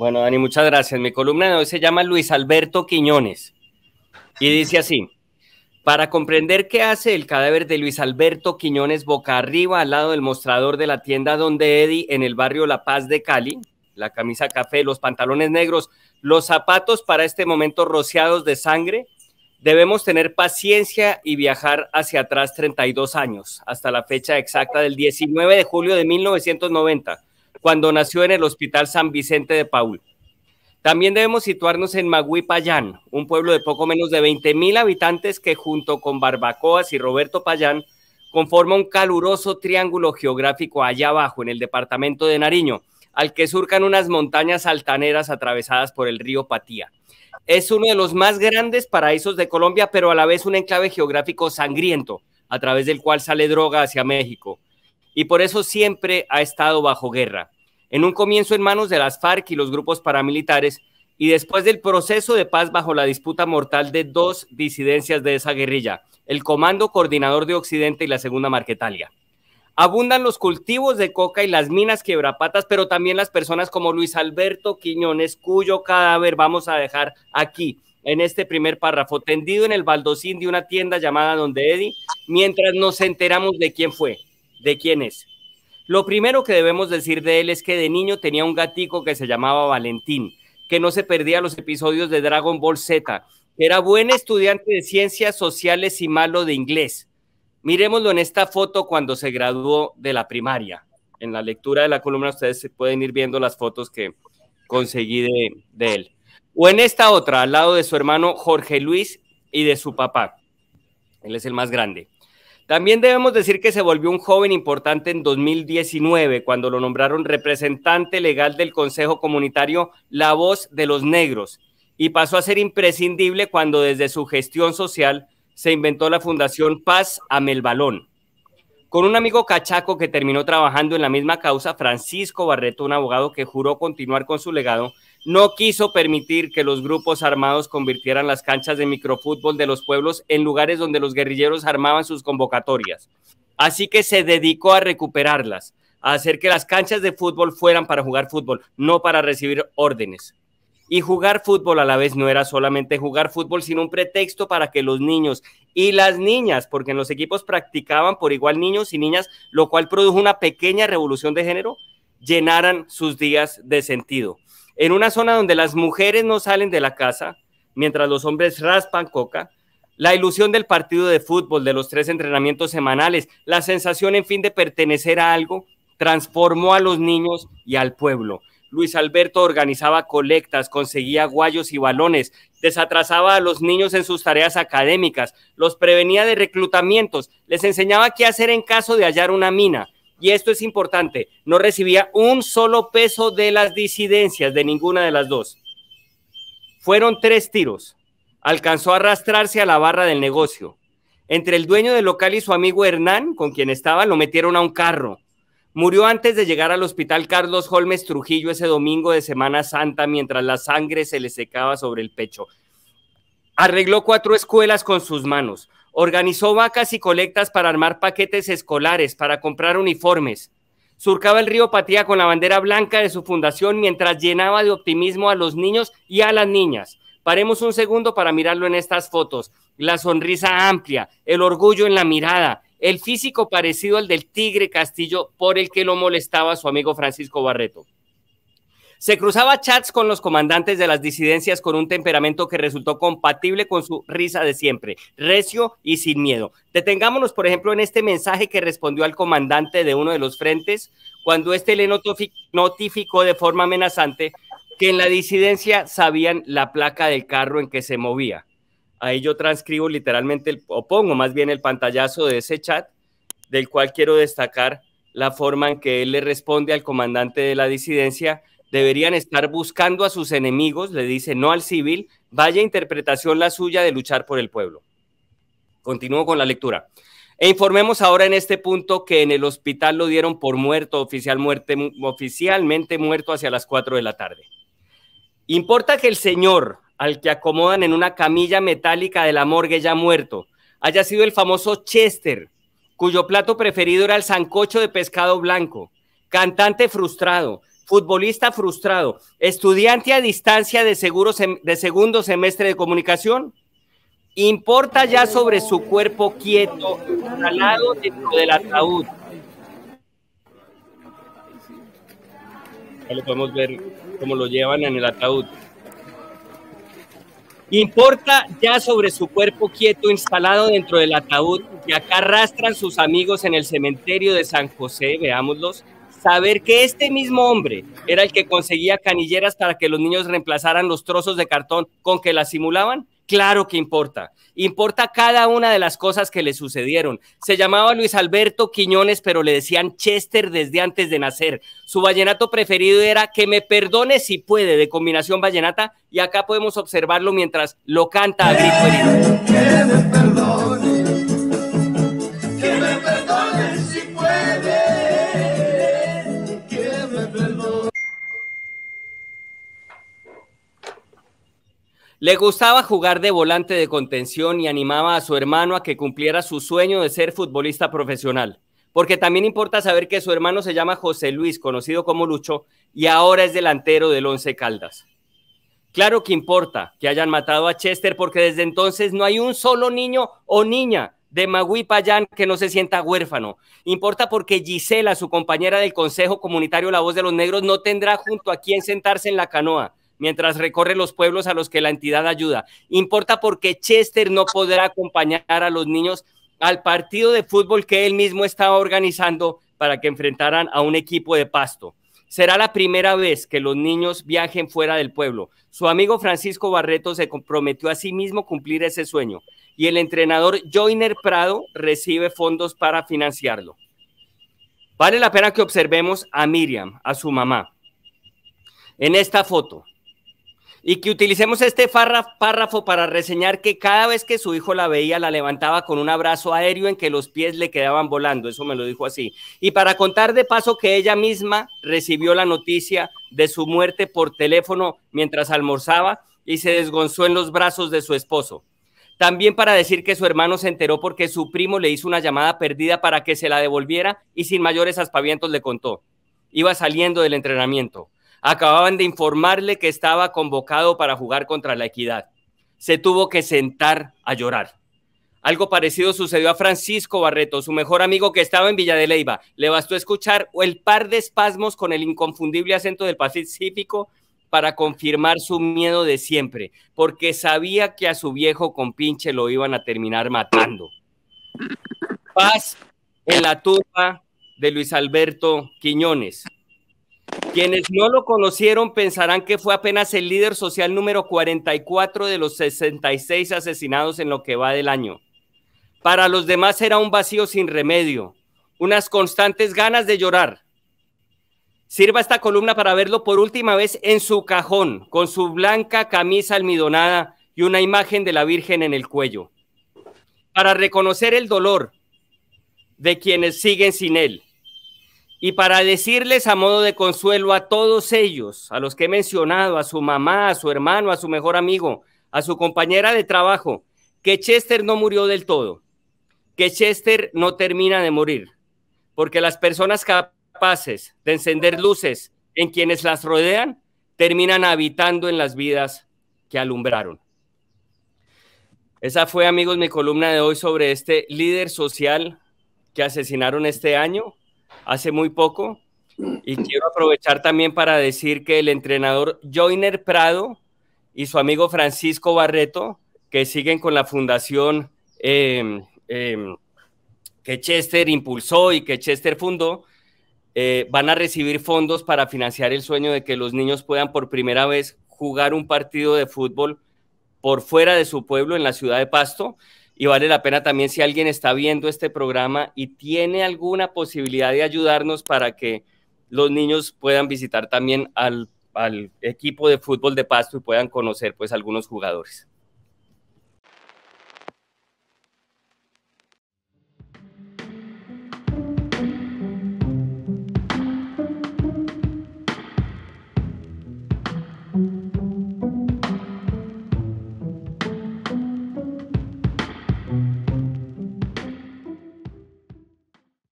Bueno, Dani, muchas gracias. Mi columna de hoy se llama Luis Alberto Quiñones y dice así. Para comprender qué hace el cadáver de Luis Alberto Quiñones boca arriba al lado del mostrador de la tienda donde Eddie en el barrio La Paz de Cali, la camisa café, los pantalones negros, los zapatos para este momento rociados de sangre, debemos tener paciencia y viajar hacia atrás 32 años, hasta la fecha exacta del 19 de julio de 1990 cuando nació en el Hospital San Vicente de Paul. También debemos situarnos en Magui Payán, un pueblo de poco menos de 20 mil habitantes que junto con Barbacoas y Roberto Payán conforma un caluroso triángulo geográfico allá abajo en el departamento de Nariño, al que surcan unas montañas altaneras atravesadas por el río Patía. Es uno de los más grandes paraísos de Colombia, pero a la vez un enclave geográfico sangriento, a través del cual sale droga hacia México y por eso siempre ha estado bajo guerra. En un comienzo en manos de las FARC y los grupos paramilitares, y después del proceso de paz bajo la disputa mortal de dos disidencias de esa guerrilla, el Comando Coordinador de Occidente y la Segunda Marquetalia. Abundan los cultivos de coca y las minas quebrapatas, pero también las personas como Luis Alberto Quiñones, cuyo cadáver vamos a dejar aquí, en este primer párrafo, tendido en el baldocín de una tienda llamada Donde Eddie, mientras nos enteramos de quién fue. ¿De quién es? Lo primero que debemos decir de él es que de niño tenía un gatico que se llamaba Valentín, que no se perdía los episodios de Dragon Ball Z. Era buen estudiante de ciencias sociales y malo de inglés. Miremoslo en esta foto cuando se graduó de la primaria. En la lectura de la columna ustedes pueden ir viendo las fotos que conseguí de él. O en esta otra, al lado de su hermano Jorge Luis y de su papá. Él es el más grande. También debemos decir que se volvió un joven importante en 2019, cuando lo nombraron representante legal del Consejo Comunitario La Voz de los Negros, y pasó a ser imprescindible cuando desde su gestión social se inventó la Fundación Paz Amelbalón. Con un amigo cachaco que terminó trabajando en la misma causa, Francisco Barreto, un abogado que juró continuar con su legado, no quiso permitir que los grupos armados convirtieran las canchas de microfútbol de los pueblos en lugares donde los guerrilleros armaban sus convocatorias. Así que se dedicó a recuperarlas, a hacer que las canchas de fútbol fueran para jugar fútbol, no para recibir órdenes. Y jugar fútbol a la vez no era solamente jugar fútbol, sino un pretexto para que los niños y las niñas, porque en los equipos practicaban por igual niños y niñas, lo cual produjo una pequeña revolución de género, llenaran sus días de sentido en una zona donde las mujeres no salen de la casa, mientras los hombres raspan coca, la ilusión del partido de fútbol, de los tres entrenamientos semanales, la sensación, en fin, de pertenecer a algo, transformó a los niños y al pueblo. Luis Alberto organizaba colectas, conseguía guayos y balones, desatrasaba a los niños en sus tareas académicas, los prevenía de reclutamientos, les enseñaba qué hacer en caso de hallar una mina, y esto es importante, no recibía un solo peso de las disidencias de ninguna de las dos. Fueron tres tiros. Alcanzó a arrastrarse a la barra del negocio. Entre el dueño del local y su amigo Hernán, con quien estaba, lo metieron a un carro. Murió antes de llegar al hospital Carlos Holmes Trujillo ese domingo de Semana Santa mientras la sangre se le secaba sobre el pecho. Arregló cuatro escuelas con sus manos Organizó vacas y colectas para armar paquetes escolares, para comprar uniformes. Surcaba el río Patía con la bandera blanca de su fundación mientras llenaba de optimismo a los niños y a las niñas. Paremos un segundo para mirarlo en estas fotos. La sonrisa amplia, el orgullo en la mirada, el físico parecido al del tigre Castillo por el que lo molestaba su amigo Francisco Barreto. Se cruzaba chats con los comandantes de las disidencias con un temperamento que resultó compatible con su risa de siempre, recio y sin miedo. Detengámonos, por ejemplo, en este mensaje que respondió al comandante de uno de los frentes cuando éste le notificó de forma amenazante que en la disidencia sabían la placa del carro en que se movía. Ahí yo transcribo literalmente, o pongo más bien el pantallazo de ese chat, del cual quiero destacar la forma en que él le responde al comandante de la disidencia deberían estar buscando a sus enemigos, le dice no al civil, vaya interpretación la suya de luchar por el pueblo. Continúo con la lectura. E informemos ahora en este punto que en el hospital lo dieron por muerto, oficial oficialmente muerto hacia las 4 de la tarde. Importa que el señor al que acomodan en una camilla metálica de la morgue ya muerto haya sido el famoso Chester, cuyo plato preferido era el sancocho de pescado blanco, cantante frustrado, futbolista frustrado, estudiante a distancia de, de segundo semestre de comunicación, importa ya sobre su cuerpo quieto, instalado dentro del ataúd. Ya lo podemos ver cómo lo llevan en el ataúd. Importa ya sobre su cuerpo quieto instalado dentro del ataúd que acá arrastran sus amigos en el cementerio de San José, veámoslos, saber que este mismo hombre era el que conseguía canilleras para que los niños reemplazaran los trozos de cartón con que las simulaban? Claro que importa. Importa cada una de las cosas que le sucedieron. Se llamaba Luis Alberto Quiñones, pero le decían Chester desde antes de nacer. Su vallenato preferido era Que me perdone si puede, de combinación vallenata. Y acá podemos observarlo mientras lo canta a Le gustaba jugar de volante de contención y animaba a su hermano a que cumpliera su sueño de ser futbolista profesional. Porque también importa saber que su hermano se llama José Luis, conocido como Lucho, y ahora es delantero del Once Caldas. Claro que importa que hayan matado a Chester porque desde entonces no hay un solo niño o niña de Magui Payán que no se sienta huérfano. Importa porque Gisela, su compañera del Consejo Comunitario La Voz de los Negros, no tendrá junto a quién sentarse en la canoa mientras recorre los pueblos a los que la entidad ayuda. Importa porque Chester no podrá acompañar a los niños al partido de fútbol que él mismo estaba organizando para que enfrentaran a un equipo de pasto. Será la primera vez que los niños viajen fuera del pueblo. Su amigo Francisco Barreto se comprometió a sí mismo cumplir ese sueño y el entrenador Joyner Prado recibe fondos para financiarlo. Vale la pena que observemos a Miriam, a su mamá. En esta foto, y que utilicemos este párrafo para reseñar que cada vez que su hijo la veía, la levantaba con un abrazo aéreo en que los pies le quedaban volando, eso me lo dijo así. Y para contar de paso que ella misma recibió la noticia de su muerte por teléfono mientras almorzaba y se desgonzó en los brazos de su esposo. También para decir que su hermano se enteró porque su primo le hizo una llamada perdida para que se la devolviera y sin mayores aspavientos le contó. Iba saliendo del entrenamiento acababan de informarle que estaba convocado para jugar contra la equidad. Se tuvo que sentar a llorar. Algo parecido sucedió a Francisco Barreto, su mejor amigo que estaba en Villa de Leyva. Le bastó escuchar el par de espasmos con el inconfundible acento del Pacífico para confirmar su miedo de siempre, porque sabía que a su viejo compinche lo iban a terminar matando. Paz en la tumba de Luis Alberto Quiñones. Quienes no lo conocieron pensarán que fue apenas el líder social número 44 de los 66 asesinados en lo que va del año. Para los demás era un vacío sin remedio, unas constantes ganas de llorar. Sirva esta columna para verlo por última vez en su cajón, con su blanca camisa almidonada y una imagen de la Virgen en el cuello, para reconocer el dolor de quienes siguen sin él y para decirles a modo de consuelo a todos ellos, a los que he mencionado, a su mamá, a su hermano, a su mejor amigo, a su compañera de trabajo, que Chester no murió del todo, que Chester no termina de morir, porque las personas capaces de encender luces en quienes las rodean terminan habitando en las vidas que alumbraron. Esa fue, amigos, mi columna de hoy sobre este líder social que asesinaron este año hace muy poco. Y quiero aprovechar también para decir que el entrenador Joyner Prado y su amigo Francisco Barreto, que siguen con la fundación em, em, que Chester impulsó y que Chester fundó, eh, van a recibir fondos para financiar el sueño de que los niños puedan por primera vez jugar un partido de fútbol por fuera de su pueblo en la ciudad de Pasto. Y vale la pena también si alguien está viendo este programa y tiene alguna posibilidad de ayudarnos para que los niños puedan visitar también al, equipo de fútbol de Pasto y puedan conocer pues algunos jugadores.